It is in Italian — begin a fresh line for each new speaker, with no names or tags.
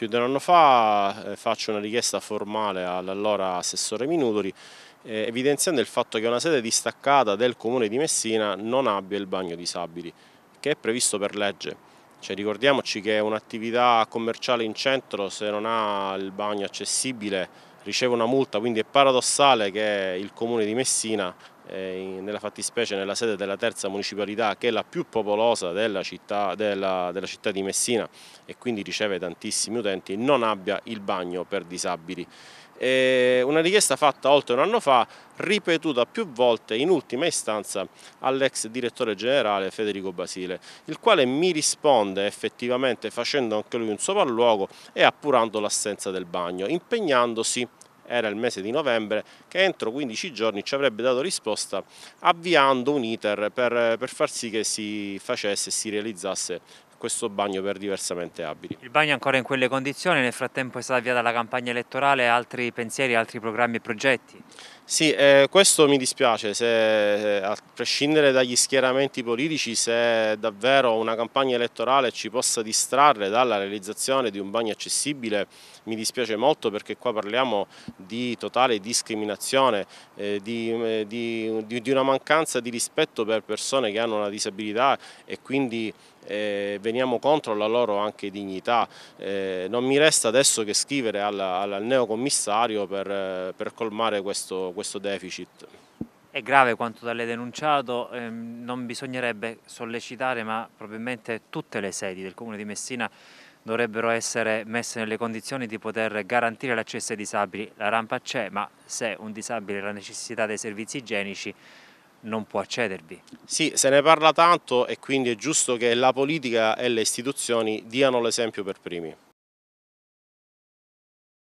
più di un anno fa eh, faccio una richiesta formale all'allora Assessore Minudoli eh, evidenziando il fatto che una sede distaccata del Comune di Messina non abbia il bagno disabili, che è previsto per legge. Cioè, ricordiamoci che un'attività commerciale in centro se non ha il bagno accessibile riceve una multa, quindi è paradossale che il Comune di Messina eh, nella fattispecie nella sede della terza municipalità che è la più popolosa della città, della, della città, di Messina e quindi riceve tantissimi utenti, non abbia il bagno per disabili. E una richiesta fatta oltre un anno fa, ripetuta più volte in ultima istanza all'ex direttore generale Federico Basile, il quale mi risponde effettivamente facendo anche lui un sopralluogo e appurando l'assenza del bagno, impegnandosi era il mese di novembre, che entro 15 giorni ci avrebbe dato risposta avviando un iter per, per far sì che si facesse e si realizzasse questo bagno per diversamente abili. Il
bagno è ancora in quelle condizioni, nel frattempo è stata avviata la campagna elettorale, altri pensieri, altri programmi e progetti? Sì, eh, questo mi dispiace, se, eh, a prescindere dagli schieramenti
politici, se davvero una campagna elettorale ci possa distrarre dalla realizzazione di un bagno accessibile, mi dispiace molto perché qua parliamo di totale discriminazione, eh, di, eh, di, di, di una mancanza di rispetto per persone che hanno una disabilità e quindi eh, veniamo contro la loro anche dignità. Eh, non mi resta adesso che scrivere al, al neocommissario per, per colmare questo, questo deficit.
È grave quanto da lei denunciato, eh, non bisognerebbe sollecitare ma probabilmente tutte le sedi del Comune di Messina dovrebbero essere messe nelle condizioni di poter garantire l'accesso ai disabili. La rampa c'è ma se un disabile ha necessità dei servizi igienici non può accedervi. Sì, se ne
parla tanto e quindi è giusto che la politica e le istituzioni diano l'esempio per primi.